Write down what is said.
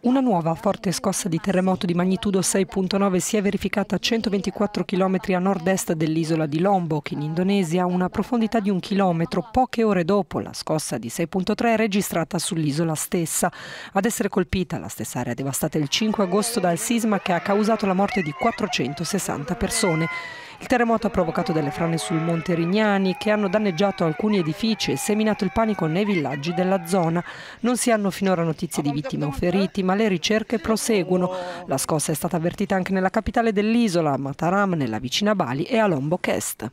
Una nuova forte scossa di terremoto di magnitudo 6.9 si è verificata a 124 km a nord-est dell'isola di Lombok, in Indonesia, a una profondità di un chilometro, poche ore dopo la scossa di 6.3 registrata sull'isola stessa. Ad essere colpita la stessa area devastata il 5 agosto dal sisma che ha causato la morte di 460 persone. Il terremoto ha provocato delle frane sul Monte Rignani che hanno danneggiato alcuni edifici e seminato il panico nei villaggi della zona. Non si hanno finora notizie di vittime o feriti, ma le ricerche proseguono. La scossa è stata avvertita anche nella capitale dell'isola, Mataram, nella vicina Bali e a Lombok Est.